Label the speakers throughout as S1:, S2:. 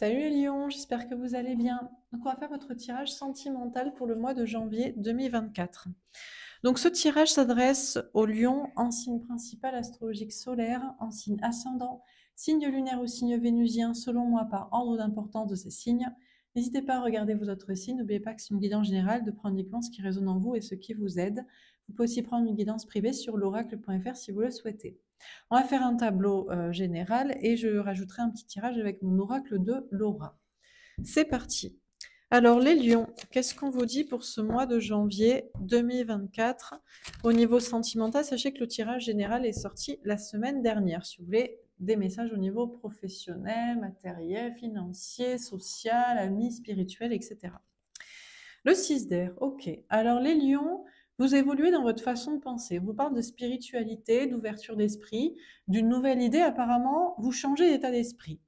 S1: Salut lions, j'espère que vous allez bien. Donc on va faire votre tirage sentimental pour le mois de janvier 2024. Donc ce tirage s'adresse au lions en signe principal astrologique solaire, en signe ascendant, signe lunaire ou signe vénusien, selon moi par ordre d'importance de ces signes. N'hésitez pas à regarder vos autres signes, n'oubliez pas que c'est une guidance générale de prendre uniquement ce qui résonne en vous et ce qui vous aide. Vous pouvez aussi prendre une guidance privée sur l'oracle.fr si vous le souhaitez. On va faire un tableau euh, général et je rajouterai un petit tirage avec mon oracle de Laura. C'est parti. Alors les lions, qu'est-ce qu'on vous dit pour ce mois de janvier 2024 Au niveau sentimental, sachez que le tirage général est sorti la semaine dernière. Si vous voulez des messages au niveau professionnel, matériel, financier, social, ami, spirituel, etc. Le 6 d'air, ok. Alors les lions, vous évoluez dans votre façon de penser. On vous parle de spiritualité, d'ouverture d'esprit, d'une nouvelle idée. Apparemment, vous changez d'état d'esprit.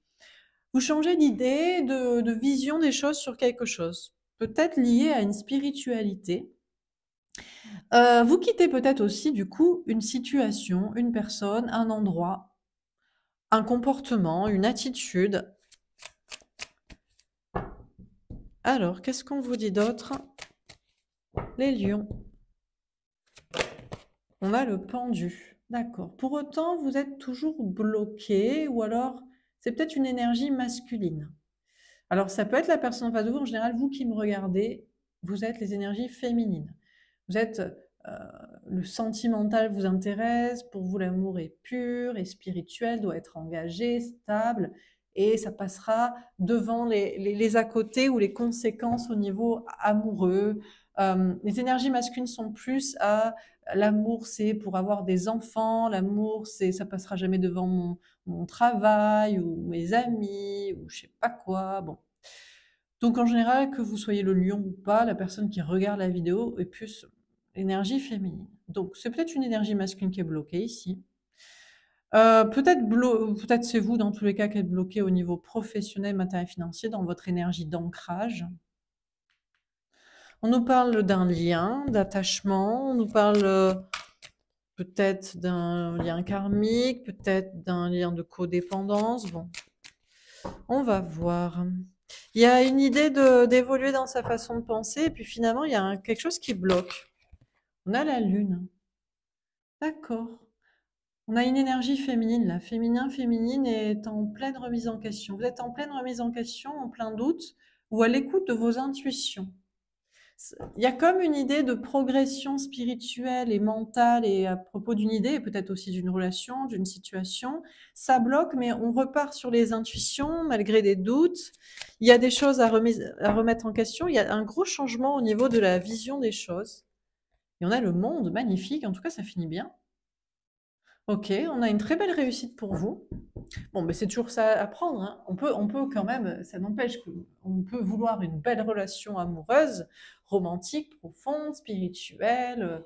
S1: Vous changez d'idée, de, vision des choses sur quelque chose, peut-être lié à une spiritualité. Euh, vous quittez peut-être aussi, du coup, une situation, une personne, un endroit, un comportement, une attitude. Alors, qu'est-ce qu'on vous dit d'autre Les lions. On va le pendu. D'accord. Pour autant, vous êtes toujours bloqué ou alors c'est peut-être une énergie masculine. Alors ça peut être la personne en face de vous. En général, vous qui me regardez, vous êtes les énergies féminines. Vous êtes euh, le sentimental vous intéresse, pour vous l'amour est pur et spirituel, doit être engagé, stable, et ça passera devant les, les, les à côté ou les conséquences au niveau amoureux, euh, les énergies masculines sont plus à l'amour, c'est pour avoir des enfants, l'amour, c'est ça passera jamais devant mon, travail ou mes amis ou je sais pas quoi. Bon. Donc en général, que vous soyez le lion ou pas, la personne qui regarde la vidéo est plus énergie féminine. Donc c'est peut-être une énergie masculine qui est bloquée ici. Euh, peut-être peut-être c'est vous dans tous les cas qui êtes bloqué au niveau professionnel, matériel, financier, dans votre énergie d'ancrage. On nous parle d'un lien, d'attachement, on nous parle euh, peut-être d'un lien karmique, peut-être d'un lien de codépendance. Bon, on va voir. Il y a une idée d'évoluer dans sa façon de penser, et puis finalement, il y a quelque chose qui bloque. On a la lune. D'accord. On a une énergie féminine, la Féminin, féminine est en pleine remise en question. Vous êtes en pleine remise en question, en plein doute, ou à l'écoute de vos intuitions il y a comme une idée de progression spirituelle et mentale et à propos d'une idée et peut-être aussi d'une relation, d'une situation. Ça bloque, mais on repart sur les intuitions malgré des doutes. Il y a des choses à, remettre en question. Il y a un gros changement au niveau de la vision des choses. Et on a le monde magnifique. En tout cas, ça finit bien. Ok, on a une très belle réussite pour vous. Bon, mais c'est toujours ça à prendre. Hein. On, peut, on peut quand même, ça n'empêche qu'on peut vouloir une belle relation amoureuse, romantique, profonde, spirituelle,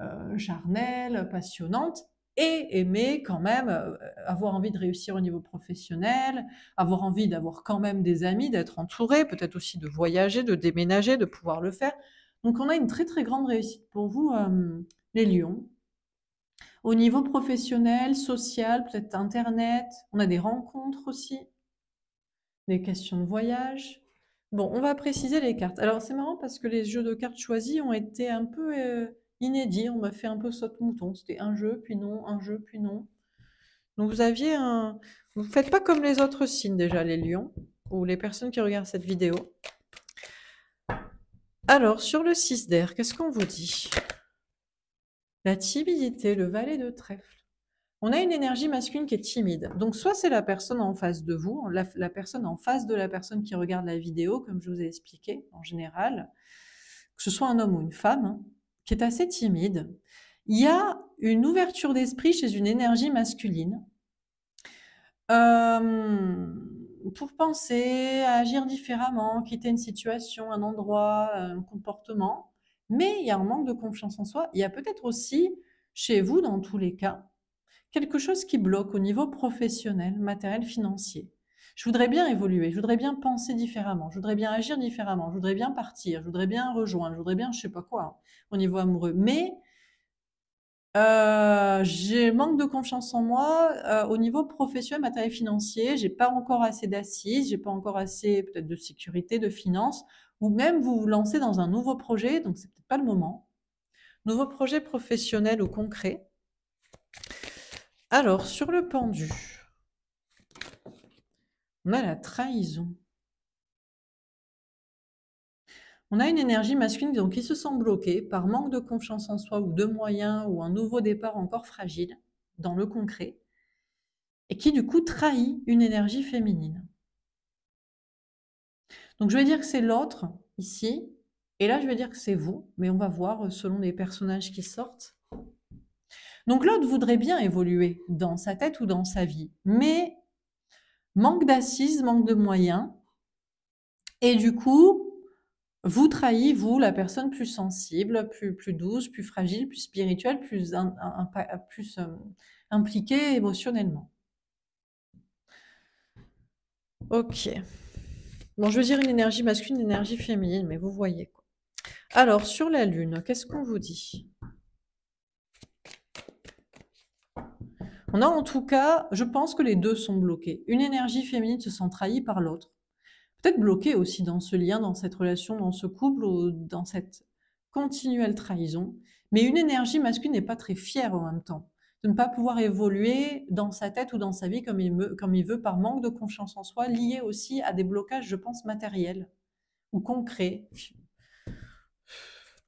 S1: euh, charnelle, passionnante, et aimer quand même, euh, avoir envie de réussir au niveau professionnel, avoir envie d'avoir quand même des amis, d'être entouré, peut-être aussi de voyager, de déménager, de pouvoir le faire. Donc on a une très très grande réussite pour vous, euh, les lions. Au niveau professionnel, social, peut-être Internet, on a des rencontres aussi, des questions de voyage. Bon, on va préciser les cartes. Alors c'est marrant parce que les jeux de cartes choisis ont été un peu euh, inédits, on m'a fait un peu saute-mouton. C'était un jeu, puis non, un jeu, puis non. Donc vous aviez un... Vous ne faites pas comme les autres signes déjà, les lions, ou les personnes qui regardent cette vidéo. Alors, sur le 6 d'air, qu'est-ce qu'on vous dit la timidité, le valet de trèfle. On a une énergie masculine qui est timide. Donc soit c'est la personne en face de vous, la, personne en face de la personne qui regarde la vidéo, comme je vous ai expliqué en général, que ce soit un homme ou une femme, hein, qui est assez timide. Il y a une ouverture d'esprit chez une énergie masculine hum, pour penser, agir différemment, quitter une situation, un endroit, un comportement mais il y a un manque de confiance en soi. Il y a peut-être aussi, chez vous, dans tous les cas, quelque chose qui bloque au niveau professionnel, matériel, financier. Je voudrais bien évoluer, je voudrais bien penser différemment, je voudrais bien agir différemment, je voudrais bien partir, je voudrais bien rejoindre, je voudrais bien je sais pas quoi hein, au niveau amoureux. Mais euh, j'ai manque de confiance en moi euh, au niveau professionnel, matériel, financier. Je n'ai pas encore assez d'assises, je n'ai pas encore assez peut-être de sécurité, de finances ou même vous vous lancez dans un nouveau projet, donc c'est peut-être pas le moment. Nouveau projet professionnel ou concret. Alors, sur le pendu, on a la trahison. On a une énergie masculine donc, qui se sent bloquée par manque de confiance en soi ou de moyens ou un nouveau départ encore fragile dans le concret et qui du coup trahit une énergie féminine. Donc je vais dire que c'est l'autre ici, et là je vais dire que c'est vous, mais on va voir euh, selon les personnages qui sortent. Donc l'autre voudrait bien évoluer dans sa tête ou dans sa vie, mais manque d'assises, manque de moyens, et du coup, vous trahit, vous, la personne plus sensible, plus, plus douce, plus fragile, plus spirituelle, plus, euh, impliquée émotionnellement. Ok. Bon, je veux dire une énergie masculine, une énergie féminine, mais vous voyez quoi. Alors, sur la Lune, qu'est-ce qu'on vous dit On a en tout cas, je pense que les deux sont bloqués. Une énergie féminine se sent trahie par l'autre. Peut-être bloquée aussi dans ce lien, dans cette relation, dans ce couple ou dans cette continuelle trahison. Mais une énergie masculine n'est pas très fière en même temps de ne pas pouvoir évoluer dans sa tête ou dans sa vie comme il, veut par manque de confiance en soi, lié aussi à des blocages, je pense, matériels ou concrets,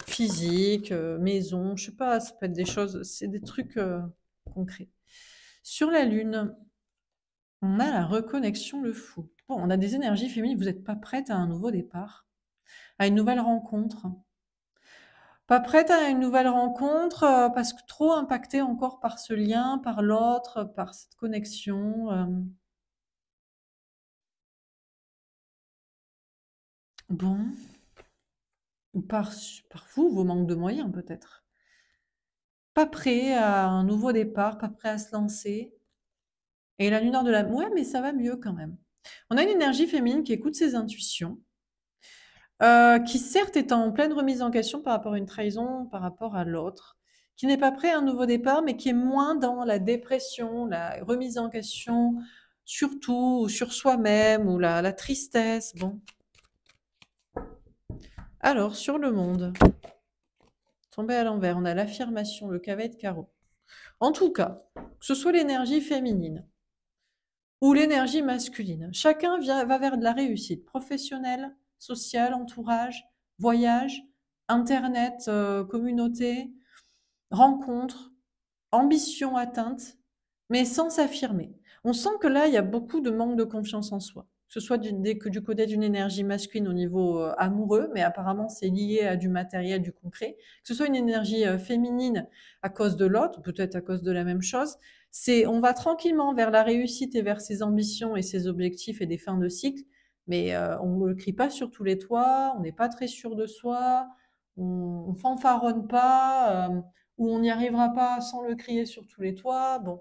S1: physiques, euh, maison, je sais pas, ça peut être des choses, c'est des trucs euh, concrets. Sur la Lune, on a la reconnexion, le fou. Bon, on a des énergies féminines, vous n'êtes pas prête à un nouveau départ, à une nouvelle rencontre, pas prête à une nouvelle rencontre euh, parce que trop impactée encore par ce lien, par l'autre, par cette connexion. Euh. Bon, ou par, vous, vos manques de moyens peut-être. Pas prêt à un nouveau départ, pas prêt à se lancer. Et la lune nord de la... Ouais, mais ça va mieux quand même. On a une énergie féminine qui écoute ses intuitions, euh, qui certes est en pleine remise en question par rapport à une trahison, par rapport à l'autre, qui n'est pas prêt à un nouveau départ, mais qui est moins dans la dépression, la remise en question, surtout sur soi-même, ou la, tristesse. Bon. Alors, sur le monde, tombé à l'envers, on a l'affirmation, le cavet de carreau. En tout cas, que ce soit l'énergie féminine ou l'énergie masculine, chacun va vers de la réussite professionnelle, social, entourage, voyage, Internet, euh, communauté, rencontre, ambition atteinte, mais sans s'affirmer. On sent que là, il y a beaucoup de manque de confiance en soi, que ce soit du, du côté d'une énergie masculine au niveau euh, amoureux, mais apparemment c'est lié à du matériel, du concret, que ce soit une énergie euh, féminine à cause de l'autre, peut-être à cause de la même chose. C'est on va tranquillement vers la réussite et vers ses ambitions et ses objectifs et des fins de cycle, mais on ne le crie pas sur tous les toits, on n'est pas très sûr de soi, on, ne fanfaronne pas, ou on n'y arrivera pas sans le crier sur tous les toits. Bon.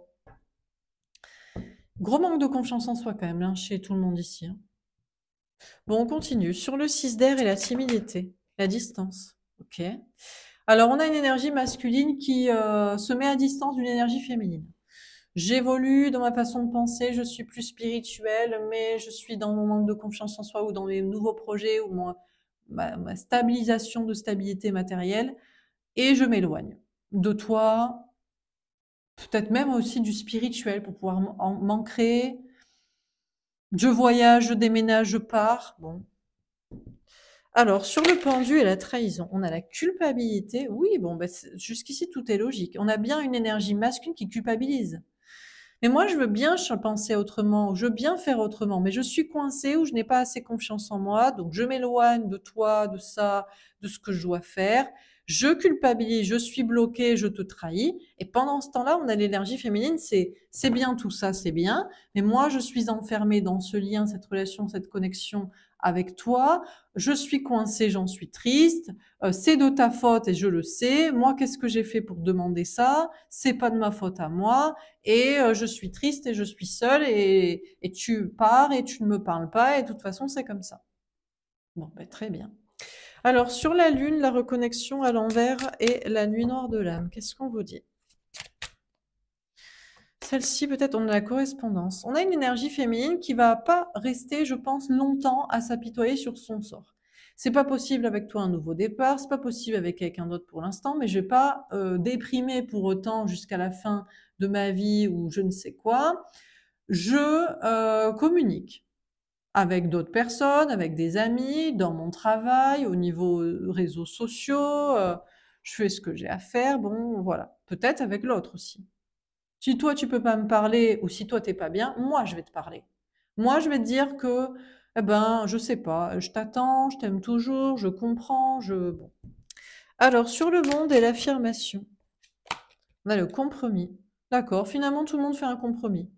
S1: Gros manque de confiance en soi quand même, hein, chez tout le monde ici. Hein. Bon, on continue. Sur le 6 d'air et la timidité, la distance. Ok. Alors, on a une énergie masculine qui se met à distance d'une énergie féminine j'évolue dans ma façon de penser, je suis plus spirituelle, mais je suis dans mon manque de confiance en soi ou dans mes nouveaux projets ou ma, stabilisation de stabilité matérielle, et je m'éloigne de toi, peut-être même aussi du spirituel pour pouvoir m'ancrer. Je voyage, je déménage, je pars. Bon. Alors, sur le pendu et la trahison, on a la culpabilité. Oui, bon, bah, jusqu'ici, tout est logique. On a bien une énergie masculine qui culpabilise. Mais moi, je veux bien penser autrement, je veux bien faire autrement, mais je suis coincée ou je n'ai pas assez confiance en moi, donc je m'éloigne de toi, de ça, de ce que je dois faire. Je culpabilise, je suis bloquée, je te trahis. Et pendant ce temps-là, on a l'énergie féminine, c'est c'est bien tout ça, c'est bien, mais moi, je suis enfermée dans ce lien, cette relation, cette connexion avec toi, je suis coincé, j'en suis triste, euh, c'est de ta faute et je le sais, moi qu'est-ce que j'ai fait pour demander ça, c'est pas de ma faute à moi et euh, je suis triste et je suis seule et, tu pars et tu ne me parles pas et de toute façon c'est comme ça. Bon, ben, très bien. Alors sur la lune, la reconnexion à l'envers et la nuit noire de l'âme, qu'est-ce qu'on vous dit celle-ci, peut-être, on a la correspondance. On a une énergie féminine qui va pas rester, je pense, longtemps à s'apitoyer sur son sort. C'est pas possible avec toi un nouveau départ, c'est pas possible avec quelqu'un d'autre pour l'instant, mais je vais pas euh, déprimer pour autant jusqu'à la fin de ma vie ou je ne sais quoi. Je euh, communique avec d'autres personnes, avec des amis, dans mon travail, au niveau euh, réseaux sociaux. je fais ce que j'ai à faire. Bon, voilà. Peut-être avec l'autre aussi. Si toi, tu peux pas me parler ou si toi, t'es pas bien, moi, je vais te parler. Moi, je vais te dire que, eh ben, je sais pas, je t'attends, je t'aime toujours, je comprends, je. Bon. Alors, sur le monde et l'affirmation, on a le compromis. D'accord, finalement, tout le monde fait un compromis.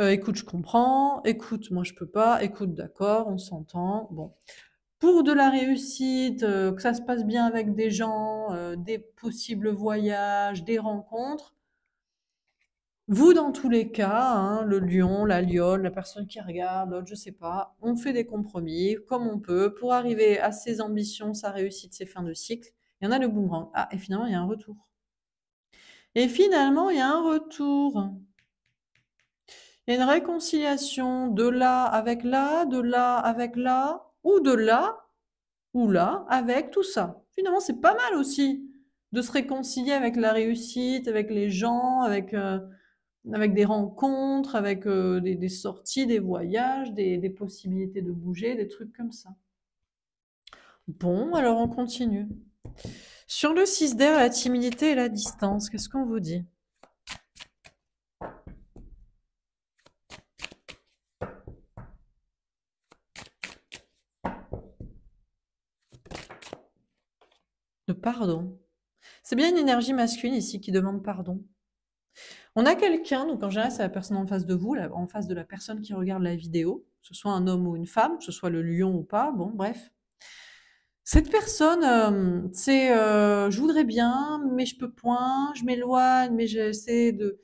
S1: Euh, écoute, je comprends. Écoute, moi, je peux pas. Écoute, d'accord, on s'entend. Bon. Pour de la réussite, euh, que ça se passe bien avec des gens, euh, des possibles voyages, des rencontres, vous, dans tous les cas, hein, le lion, la lionne, la personne qui regarde, l'autre, je ne sais pas, on fait des compromis comme on peut pour arriver à ses ambitions, sa réussite, ses fins de cycle. Il y en a le boomerang. Ah, et finalement, il y a un retour. Et finalement, il y a un retour. Il y a une réconciliation de là avec là, de là avec là, ou de là ou là avec tout ça. Finalement, c'est pas mal aussi de se réconcilier avec la réussite, avec les gens, avec euh, avec des rencontres, avec euh, des, sorties, des voyages, des, possibilités de bouger, des trucs comme ça. Bon, alors on continue. Sur le 6 d'air, la timidité et la distance, qu'est-ce qu'on vous dit De pardon. C'est bien une énergie masculine ici qui demande pardon. On a quelqu'un, donc en général, c'est la personne en face de vous, en face de la personne qui regarde la vidéo, que ce soit un homme ou une femme, que ce soit le lion ou pas, bon, bref. Cette personne, euh, c'est euh, je voudrais bien, mais je peux point, je m'éloigne, mais j'essaie de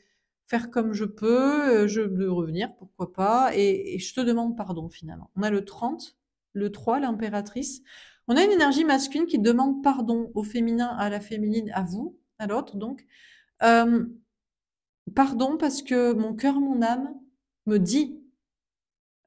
S1: faire comme je peux, euh, je veux revenir, pourquoi pas, et, je te demande pardon finalement. On a le 30, le 3, l'impératrice. On a une énergie masculine qui demande pardon au féminin, à la féminine, à vous, à l'autre, donc. Pardon parce que mon cœur, mon âme me dit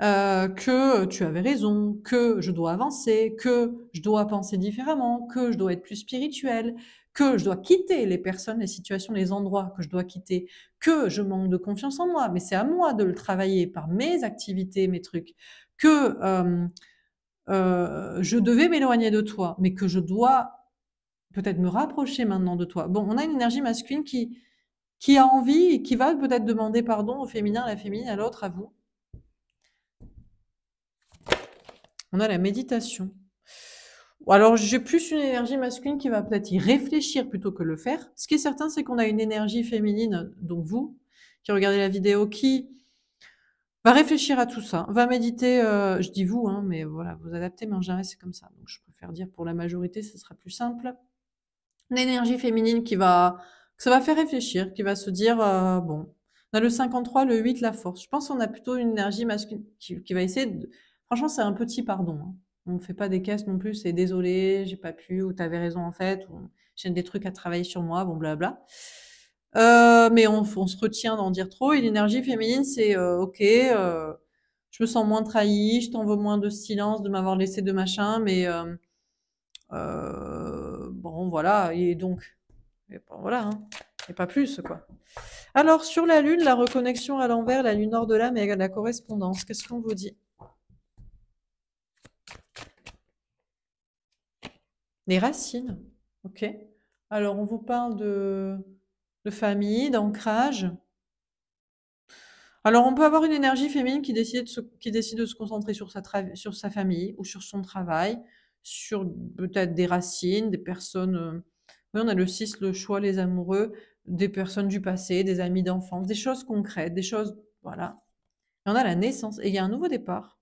S1: euh, que tu avais raison, que je dois avancer, que je dois penser différemment, que je dois être plus spirituel, que je dois quitter les personnes, les situations, les endroits que je dois quitter, que je manque de confiance en moi, mais c'est à moi de le travailler par mes activités, mes trucs, que euh, euh, je devais m'éloigner de toi, mais que je dois peut-être me rapprocher maintenant de toi. Bon, on a une énergie masculine qui, qui a envie et qui va peut-être demander pardon au féminin, à la féminine, à l'autre, à vous. On a la méditation. Alors, j'ai plus une énergie masculine qui va peut-être y réfléchir plutôt que le faire. Ce qui est certain, c'est qu'on a une énergie féminine, donc vous, qui regardez la vidéo, qui va réfléchir à tout ça, va méditer, euh, je dis vous, hein, mais voilà, vous adaptez, mais en général, c'est comme ça. Donc, je préfère dire pour la majorité, ce sera plus simple. Une énergie féminine qui va ça va faire réfléchir, qui va se dire, euh, bon, on a le 53, le 8, la force. Je pense qu'on a plutôt une énergie masculine qui, va essayer de... Franchement, c'est un petit pardon. Hein. On ne fait pas des caisses non plus, c'est désolé, j'ai pas pu, ou t'avais raison en fait, ou j'ai des trucs à travailler sur moi, bon blabla. Euh, mais on, se retient d'en dire trop. Et l'énergie féminine, c'est euh, ok, je me sens moins trahie, je t'en veux moins de silence, de m'avoir laissé de machin, mais bon voilà. Et donc, et ben, voilà, hein. et pas plus, quoi. Alors, sur la Lune, la reconnexion à l'envers, la Lune nord de l'âme et la correspondance, qu'est-ce qu'on vous dit Les racines, ok Alors, on vous parle de, de famille, d'ancrage. Alors, on peut avoir une énergie féminine qui décide de se, qui décide de se concentrer sur sa, sur sa famille ou sur son travail, sur peut-être des racines, des personnes euh, on a le 6, le choix, les amoureux, des personnes du passé, des amis d'enfance, des choses concrètes, des choses. Voilà. on a la naissance. Et il y a un nouveau départ.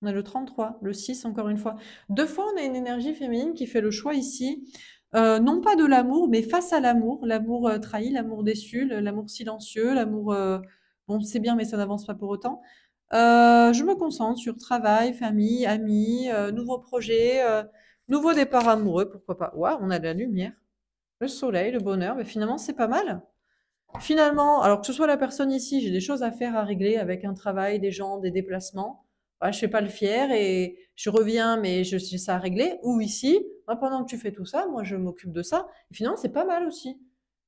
S1: On a le 33, le 6 encore une fois. Deux fois, on a une énergie féminine qui fait le choix ici, euh, non pas de l'amour, mais face à l'amour, l'amour euh, trahi, l'amour déçu, l'amour silencieux, l'amour, euh, bon, c'est bien, mais ça n'avance pas pour autant. je me concentre sur travail, famille, amis, nouveaux projets, nouveau départ amoureux, pourquoi pas. Waouh, on a de la lumière le soleil, le bonheur, mais finalement, c'est pas mal. Finalement, alors que ce soit la personne ici, j'ai des choses à faire à régler avec un travail, des gens, des déplacements. Je ne fais pas le fier et je reviens, mais je, j'ai ça à régler. Ou ici, pendant que tu fais tout ça, moi, je m'occupe de ça. Et finalement, c'est pas mal aussi.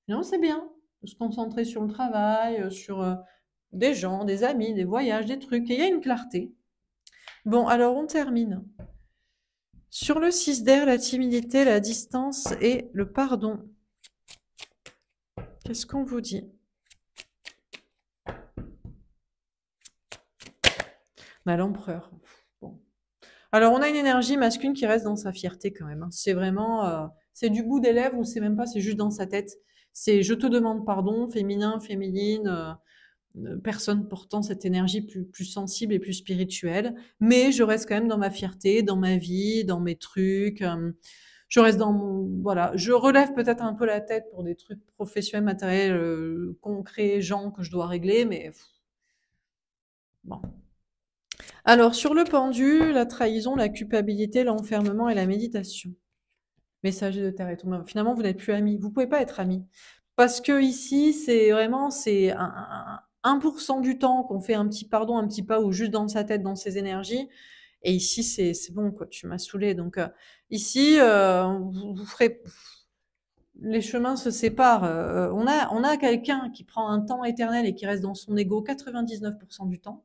S1: Finalement, c'est bien de se concentrer sur le travail, euh, sur euh, des gens, des amis, des voyages, des trucs. Et il y a une clarté. Bon, alors on termine. Sur le 6 d'air, la timidité, la distance et le pardon. Qu'est-ce qu'on vous dit bah, l'empereur. Alors, on a une énergie masculine qui reste dans sa fierté quand même. Hein. C'est vraiment, euh, c'est du bout des lèvres ou c'est même pas, c'est juste dans sa tête. C'est je te demande pardon, féminin, féminine. Euh, personne portant cette énergie plus, sensible et plus spirituelle. Mais je reste quand même dans ma fierté, dans ma vie, dans mes trucs. Euh, je reste dans mon. Voilà. Je relève peut-être un peu la tête pour des trucs professionnels, matériels, euh, concrets, gens que je dois régler, mais. Bon. Alors, sur le pendu, la trahison, la culpabilité, l'enfermement et la méditation. Messager de terre et tout. Finalement, vous n'êtes plus amis. Vous pouvez pas être amis. Parce que ici, c'est vraiment c'est un, 1% du temps qu'on fait un petit pardon, un petit pas ou juste dans sa tête, dans ses énergies. Et ici, c'est bon, quoi, tu m'as saoulé. Donc euh, ici, euh, vous, ferez... Les chemins se séparent. Euh, on a, on a quelqu'un qui prend un temps éternel et qui reste dans son ego 99% du temps.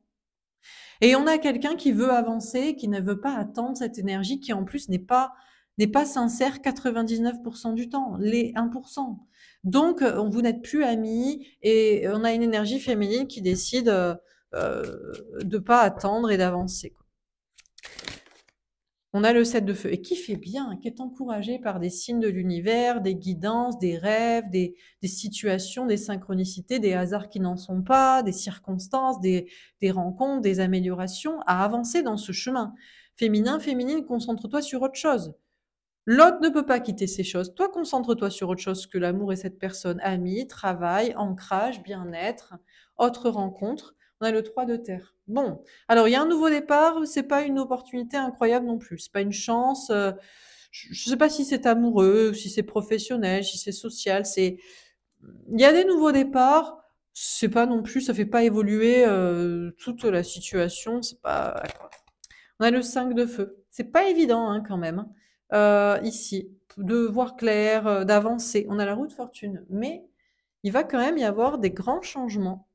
S1: Et on a quelqu'un qui veut avancer, qui ne veut pas attendre cette énergie, qui en plus n'est pas n'est pas sincère 99% du temps, les 1%. Donc, euh, vous n'êtes plus amis et euh, on a une énergie féminine qui décide euh, de ne pas attendre et d'avancer. On a le 7 de feu et qui fait bien, qui est encouragé par des signes de l'univers, des guidances, des rêves, des, situations, des synchronicités, des hasards qui n'en sont pas, des circonstances, des, des rencontres, des améliorations, à avancer dans ce chemin. Féminin, féminine, concentre-toi sur autre chose. L'autre ne peut pas quitter ces choses. Toi, concentre-toi sur autre chose que l'amour et cette personne. ami, travail, ancrage, bien-être, autre rencontre. On a le 3 de terre. Bon, alors il y a un nouveau départ, c'est pas une opportunité incroyable non plus, c'est pas une chance. Euh, je ne sais pas si c'est amoureux, si c'est professionnel, si c'est social, c'est il y a des nouveaux départs, c'est pas non plus, ça fait pas évoluer euh, toute la situation, c'est pas on a le 5 de feu. C'est pas évident hein, quand même. Hein. Euh, ici, de voir clair, euh, d'avancer. On a la route de fortune, mais il va quand même y avoir des grands changements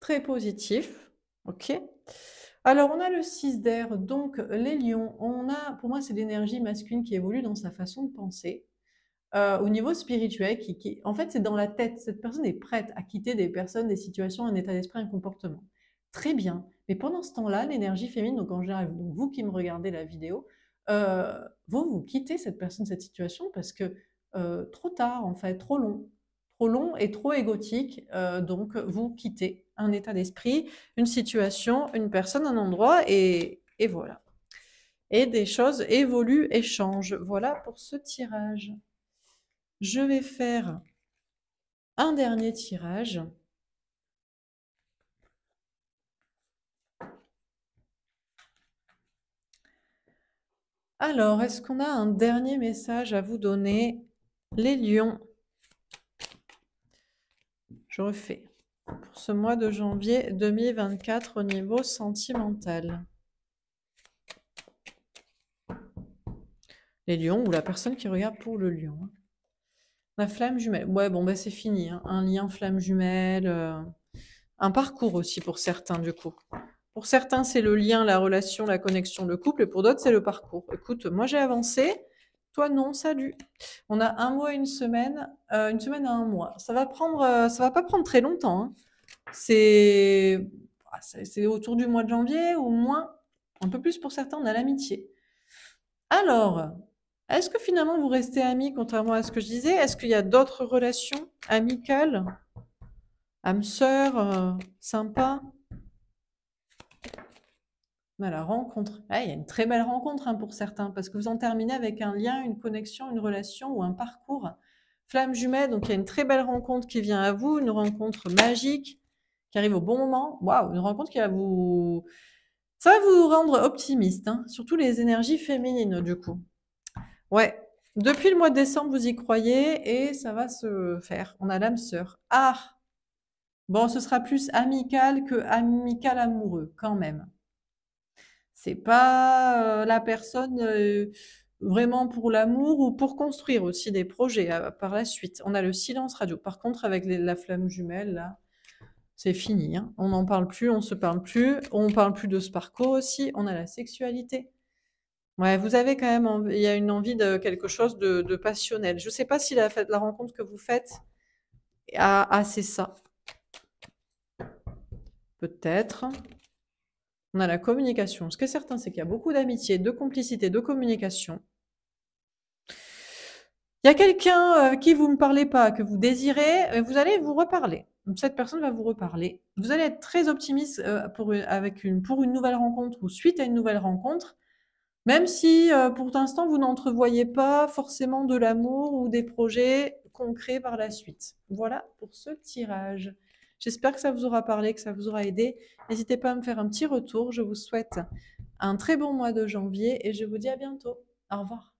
S1: très positifs. OK alors, on a le 6 d'air, donc les lions, on a, pour moi, c'est l'énergie masculine qui évolue dans sa façon de penser, euh, au niveau spirituel, qui, en fait, c'est dans la tête. Cette personne est prête à quitter des personnes, des situations, un état d'esprit, un comportement. Très bien. Mais pendant ce temps-là, l'énergie féminine, donc en général, donc vous qui me regardez la vidéo, vous, vous quittez cette personne, cette situation, parce que trop tard, en fait, trop long, trop long et trop égotique. donc, vous quittez un état d'esprit, une situation, une personne, un endroit, et, et voilà. Et des choses évoluent et changent. Voilà pour ce tirage. Je vais faire un dernier tirage. Alors, est-ce qu'on a un dernier message à vous donner Les lions. Je refais. Pour ce mois de janvier 2024 au niveau sentimental. Les lions ou la personne qui regarde pour le lion. Hein. La flamme jumelle. Ouais, bon, ben c'est fini. Hein. Un lien flamme jumelle. Euh, un parcours aussi pour certains, du coup. Pour certains, c'est le lien, la relation, la connexion, le couple, et pour d'autres, c'est le parcours. Écoute, moi j'ai avancé, toi non, salut. On a un mois, une semaine, euh, une semaine à un mois. Ça va prendre, euh, ça va pas prendre très longtemps. Hein. Ah, c'est, c'est autour du mois de janvier au moins, un peu plus pour certains, on a l'amitié. Alors, est-ce que finalement vous restez amis, contrairement à ce que je disais Est-ce qu'il y a d'autres relations amicales, âme sœur, sympas euh, sympa bah, la rencontre. Ah, il y a une très belle rencontre hein, pour certains, parce que vous en terminez avec un lien, une connexion, une relation ou un parcours. Flamme jumelle, donc il y a une très belle rencontre qui vient à vous, une rencontre magique qui arrive au bon moment. Waouh, une rencontre qui va vous... Ça va vous rendre optimiste, hein, surtout les énergies féminines du coup. Ouais, depuis le mois de décembre, vous y croyez et ça va se faire. On a l'âme sœur. Ah, bon, ce sera plus amical que amical amoureux quand même. C'est pas euh, la personne euh, vraiment pour l'amour ou pour construire aussi des projets ah, par la suite. On a le silence radio. Par contre, avec la flamme jumelle, là, c'est fini. Hein. On n'en parle plus, on ne se parle plus, on parle plus de ce parcours aussi. On a la sexualité. Ouais, vous avez quand même, il y a une envie de quelque chose de, passionnel. Je ne sais pas si la, rencontre que vous faites a, assez c'est ça. Peut-être on a la communication. Ce qui est certain, c'est qu'il y a beaucoup d'amitié, de complicité, de communication. Il y a quelqu'un euh, qui vous ne parlez pas, que vous désirez, euh, vous allez vous reparler. cette personne va vous reparler. Vous allez être très optimiste euh, pour, une, avec une, pour une nouvelle rencontre ou suite à une nouvelle rencontre, même si pour l'instant, vous n'entrevoyez pas forcément de l'amour ou des projets concrets par la suite. Voilà pour ce tirage. J'espère que ça vous aura parlé, que ça vous aura aidé. N'hésitez pas à me faire un petit retour. Je vous souhaite un très bon mois de janvier et je vous dis à bientôt. Au revoir.